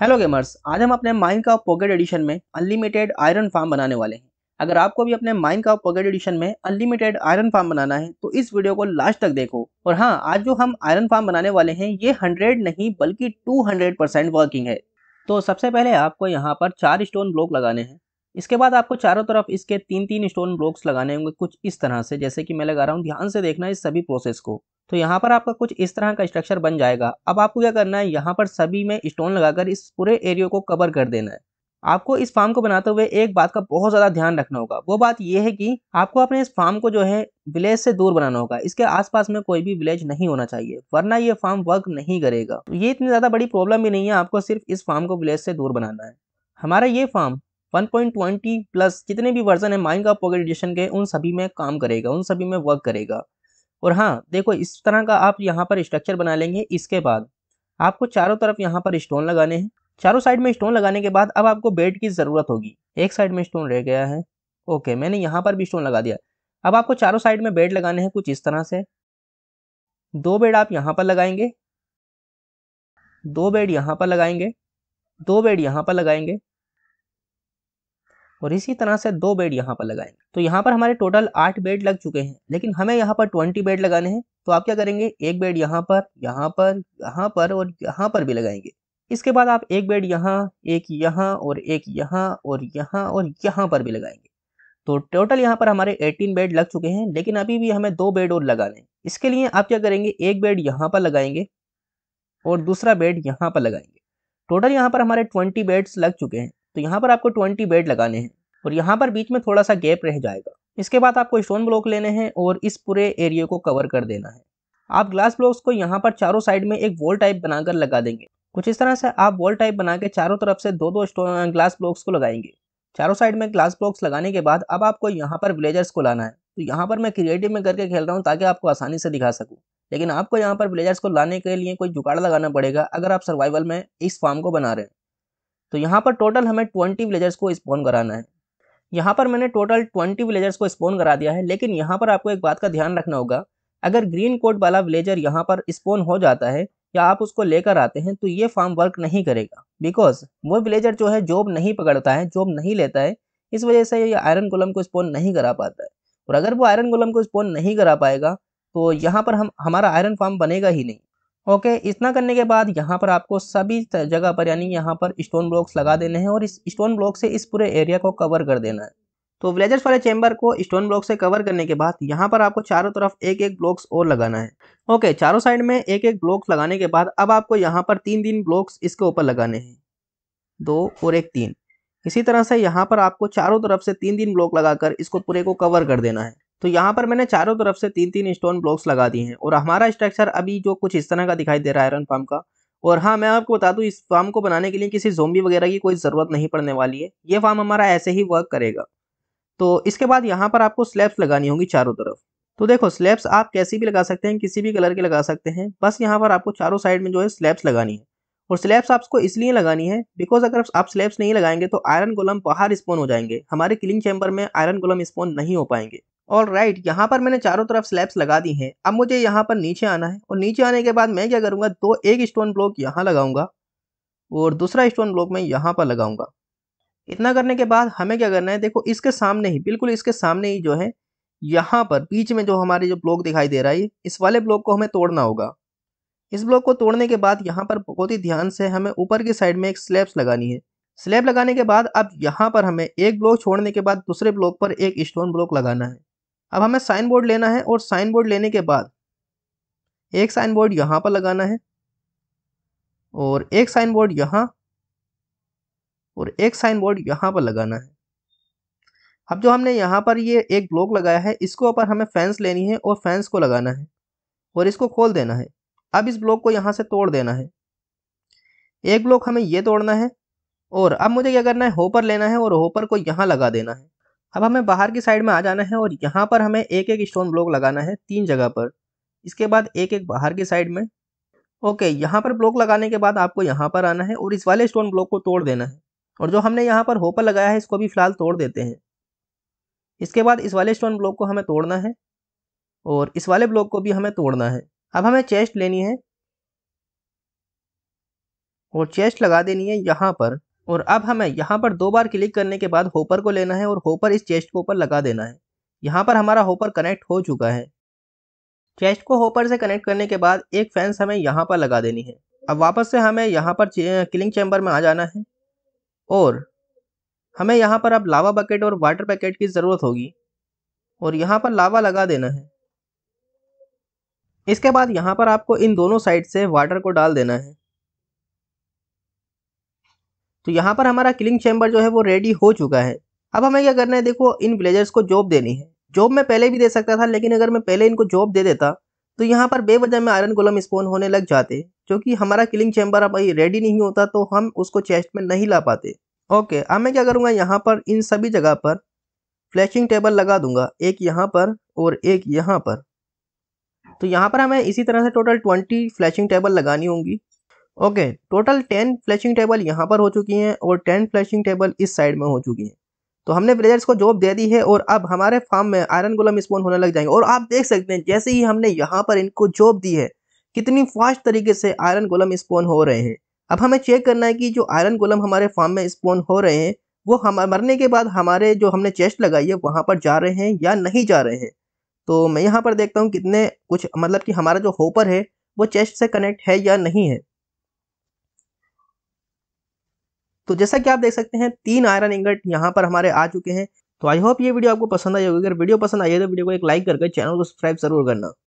hello gamers आज हम अपने माइंड का पॉकेट एडिशन में अनलिमिटेड आयरन फार्म बनाने वाले हैं अगर आपको भी अपने माइंड का पॉकेट एडिशन में अनलिमिटेड आयरन फार्म बनाना है तो इस वीडियो को लास्ट तक देखो और हाँ आज जो हम आयरन फार्म बनाने वाले हैं ये हंड्रेड नहीं बल्कि टू हंड्रेड परसेंट वर्किंग है तो सबसे पहले आपको यहाँ पर चार स्टोन ब्लॉक लगाने हैं इसके बाद आपको चारों तरफ इसके तीन तीन स्टोन ब्लॉक्स लगाने होंगे कुछ इस तरह से जैसे कि मैं लगा रहा हूँ ध्यान से देखना इस सभी प्रोसेस को तो यहाँ पर आपका कुछ इस तरह का स्ट्रक्चर बन जाएगा अब आपको क्या करना है यहाँ पर सभी में स्टोन लगाकर इस पूरे एरिया को कवर कर देना है आपको इस फार्म को बनाते हुए एक बात का बहुत ज़्यादा ध्यान रखना होगा वो बात ये है कि आपको अपने इस फार्म को जो है विलेज से दूर बनाना होगा इसके आसपास में कोई भी विलेज नहीं होना चाहिए वरना ये फार्म वर्क नहीं करेगा ये इतनी ज़्यादा बड़ी प्रॉब्लम भी नहीं है आपको सिर्फ इस फार्म को विलेज से दूर बनाना है हमारा ये फार्म 1.20 प्लस जितने भी वर्जन है माइंड का पॉकेट एडिशन के उन सभी में काम करेगा उन सभी में वर्क करेगा और हाँ देखो इस तरह का आप यहाँ पर स्ट्रक्चर बना लेंगे इसके बाद आपको चारों तरफ यहाँ पर स्टोन लगाने हैं चारों साइड में स्टोन लगाने के बाद अब आपको बेड की ज़रूरत होगी एक साइड में स्टोन रह गया है ओके मैंने यहाँ पर भी स्टोन लगा दिया अब आपको चारों साइड में बेड लगाने हैं कुछ इस तरह से दो बेड आप यहाँ पर लगाएंगे दो बेड यहाँ पर लगाएंगे दो बेड यहाँ पर लगाएंगे और इसी तरह से दो बेड यहाँ पर लगाएंगे तो यहाँ पर हमारे टोटल आठ बेड लग चुके हैं लेकिन हमें यहाँ पर ट्वेंटी बेड लगाने हैं तो आप क्या करेंगे एक बेड यहाँ पर यहाँ पर यहाँ पर और यहाँ पर भी लगाएंगे इसके बाद आप एक बेड यहाँ एक यहाँ और एक यहाँ और यहाँ और यहाँ पर भी लगाएंगे तो टोटल यहाँ पर हमारे 18 बेड लग चुके हैं लेकिन अभी भी हमें दो बेड और लगाने हैं इसके लिए आप क्या करेंगे एक बेड यहाँ पर लगाएंगे और दूसरा बेड यहाँ पर लगाएंगे टोटल यहाँ पर हमारे 20 बेड्स लग चुके हैं तो यहाँ पर आपको ट्वेंटी बेड लगाने हैं और यहाँ पर बीच में थोड़ा सा गैप रह जाएगा इसके बाद आपको स्टोन ब्लॉक लेने हैं और इस पूरे एरिया को कवर कर देना है आप ग्लास ब्लॉक्स को यहाँ पर चारों साइड में एक वॉल टाइप बनाकर लगा देंगे कुछ इस तरह से आप वॉल टाइप बना के चारों तरफ से दो दो ग्लास ब्लॉक्स को लगाएंगे चारों साइड में ग्लास ब्लॉक्स लगाने के बाद अब आपको यहाँ पर विलेजर्स को लाना है तो यहाँ पर मैं क्रिएटिव में करके खेल रहा हूँ ताकि आपको आसानी से दिखा सकूँ लेकिन आपको यहाँ पर विलेजर्स को लाने के लिए कोई जुगाड़ लगाना पड़ेगा अगर आप सर्वाइवल में इस फार्म को बना रहे हैं तो यहाँ पर टोटल हमें ट्वेंटी विलेजर्स को स्पॉन कराना है यहाँ पर मैंने टोटल ट्वेंटी विलेजर्स को स्पॉन करा दिया है लेकिन यहाँ पर आपको एक बात का ध्यान रखना होगा अगर ग्रीन कोड वाला विलेजर यहाँ पर स्पॉन हो जाता है या आप उसको लेकर आते हैं तो ये फार्म वर्क नहीं करेगा बिकॉज वो विलेजर जो है जॉब नहीं पकड़ता है जॉब नहीं लेता है इस वजह से ये आयरन गोलम को स्पॉन नहीं करा पाता है और अगर वो आयरन गोलम को स्पॉन नहीं करा पाएगा तो यहाँ पर हम हमारा आयरन फार्म बनेगा ही नहीं ओके इतना करने के बाद यहाँ पर आपको सभी जगह पर यानी यहाँ पर स्टोन ब्लॉक्स लगा देने हैं और इस स्टोन ब्लॉक से इस पूरे एरिया को कवर कर देना है तो विलेजर्स वाले चैम्बर को स्टोन ब्लॉक से कवर करने के बाद यहाँ पर आपको चारों तरफ एक एक ब्लॉक्स और लगाना है ओके चारों साइड में एक एक ब्लॉक्स लगाने के बाद अब आपको यहाँ पर तीन तीन ब्लॉक्स इसके ऊपर लगाने हैं दो और एक तीन इसी तरह से यहाँ पर आपको चारों तरफ से तीन तीन ब्लॉक लगाकर इसको पूरे को कवर कर देना है तो यहाँ पर मैंने चारों तरफ से तीन तीन स्टोन ब्लॉक्स लगा दिए हैं और हमारा स्ट्रक्चर अभी जो कुछ इस तरह का दिखाई दे रहा है आयरन फार्म का और हाँ मैं आपको बता दूँ इस फार्म को बनाने के लिए किसी जोम्बी वगैरह की कोई ज़रूरत नहीं पड़ने वाली है ये फार्म हमारा ऐसे ही वर्क करेगा तो इसके बाद यहाँ पर आपको स्लैब्स लगानी होगी चारों तरफ तो देखो स्लैब्स आप कैसी भी लगा सकते हैं किसी भी कलर के लगा सकते हैं बस यहाँ पर आपको चारों साइड में जो है स्लैब्स लगानी है और स्लैब्स आपको इसलिए लगानी है बिकॉज अगर आप स्लैब्स नहीं लगाएंगे तो आयरन गोलम बाहर स्पोन हो जाएंगे हमारे क्लिंग चैम्बर में आयरन गोलम स्पोन नहीं हो पाएंगे ऑल राइट right, यहाँ पर मैंने चारों तरफ स्लैब्स लगा दी हैं अब मुझे यहाँ पर नीचे आना है और नीचे आने के बाद मैं क्या करूँगा दो एक स्टोन ब्लॉक यहाँ लगाऊंगा और दूसरा स्टोन ब्लॉक मैं यहाँ पर लगाऊंगा इतना करने के बाद हमें क्या करना है देखो इसके सामने ही बिल्कुल इसके सामने ही जो है यहाँ पर बीच में जो हमारे जो ब्लॉक दिखाई दे रहा है इस वाले ब्लॉक को हमें तोड़ना होगा इस ब्लॉक को तोड़ने के बाद यहाँ पर बहुत ही ध्यान से हमें ऊपर की साइड में एक स्लैब्स लगानी है स्लैब लगाने के बाद अब यहाँ पर हमें एक ब्लॉक छोड़ने के बाद दूसरे ब्लॉक पर एक स्टोन ब्लॉक लगाना है अब हमें साइन बोर्ड लेना है और साइन बोर्ड लेने के बाद एक साइन बोर्ड यहाँ पर लगाना है और एक साइन बोर्ड यहाँ और एक साइन बोर्ड यहाँ पर लगाना है अब जो हमने यहाँ पर ये एक ब्लॉक लगाया है इसको ऊपर हमें फैंस लेनी है और फैंस को लगाना है और इसको खोल देना है अब इस ब्लॉक को यहाँ से तोड़ देना है एक ब्लॉक हमें ये तोड़ना है और अब मुझे क्या करना है होपर लेना है और होपर को यहाँ लगा देना है अब हमें बाहर की साइड में आ जाना है और यहाँ पर हमें एक एक स्टोन ब्लॉक लगाना है तीन जगह पर इसके बाद एक एक बाहर की साइड में ओके यहाँ पर ब्लॉक लगाने के बाद आपको यहाँ पर आना है और इस वाले स्टोन ब्लॉक को तोड़ देना है और जो हमने यहाँ पर होपर लगाया है इसको भी फिलहाल तोड़ देते हैं इसके बाद इस वाले स्टोन ब्लॉक को हमें तोड़ना है और इस वाले ब्लॉक को भी हमें तोड़ना है अब हमें चेस्ट लेनी है और चेस्ट लगा देनी है यहाँ पर और अब हमें यहाँ पर दो बार क्लिक करने के बाद होपर को लेना है और होपर इस चेस्ट को ऊपर लगा देना है यहाँ पर हमारा होपर कनेक्ट हो चुका है चेस्ट को होपर से कनेक्ट करने के बाद एक फैंस हमें यहाँ पर लगा देनी है अब वापस से हमें यहाँ पर किलिंग चैम्बर में आ जाना है और हमें यहाँ पर अब लावा बकेट और वाटर पैकेट की ज़रूरत होगी और यहाँ पर लावा लगा देना है इसके बाद यहाँ पर आपको इन दोनों साइड से वाटर को डाल देना है तो यहाँ पर हमारा किलिंग चैम्बर जो है वो रेडी हो चुका है अब हमें क्या करना है देखो इन विलेजर्स को जॉब देनी है जॉब मैं पहले भी दे सकता था लेकिन अगर मैं पहले इनको जॉब दे देता तो यहाँ पर बेवजह में आयरन गोलम स्पोन होने लग जाते क्योंकि हमारा किलिंग चैम्बर अब रेडी नहीं होता तो हम उसको चेस्ट में नहीं ला पाते ओके अब मैं क्या करूँगा यहाँ पर इन सभी जगह पर फ्लैशिंग टेबल लगा दूंगा एक यहाँ पर और एक यहाँ पर तो यहाँ पर हमें इसी तरह से टोटल ट्वेंटी फ्लैशिंग टेबल लगानी होंगी okay total ten fletching table यहाँ पर हो चुकी हैं और टेन फ्लैशिंग टेबल इस साइड में हो चुकी हैं तो हमने ब्रेजर्स को जॉब दे दी है और अब हमारे फार्म में आयरन गोलम स्पोन होने लग जाएंगे और आप देख सकते हैं जैसे ही हमने यहाँ पर इनको जॉब दी है कितनी फास्ट तरीके से आयरन गोलम स्पोन हो रहे हैं अब हमें चेक करना है कि जो आयरन गोलम हमारे फार्म में स्पोन हो रहे हैं वो हम मरने के बाद हमारे जो हमने चेस्ट लगाई है वहाँ पर जा रहे हैं या नहीं जा रहे हैं तो मैं यहाँ पर देखता हूँ कितने कुछ मतलब कि हमारा जो होपर है वो चेस्ट से कनेक्ट है या नहीं है तो जैसा कि आप देख सकते हैं तीन आयरन इंगट यहाँ पर हमारे आ चुके हैं तो आई होप ये वीडियो आपको पसंद आई होगी अगर वीडियो पसंद आई है तो वीडियो को एक लाइक करके चैनल को सब्सक्राइब जरूर करना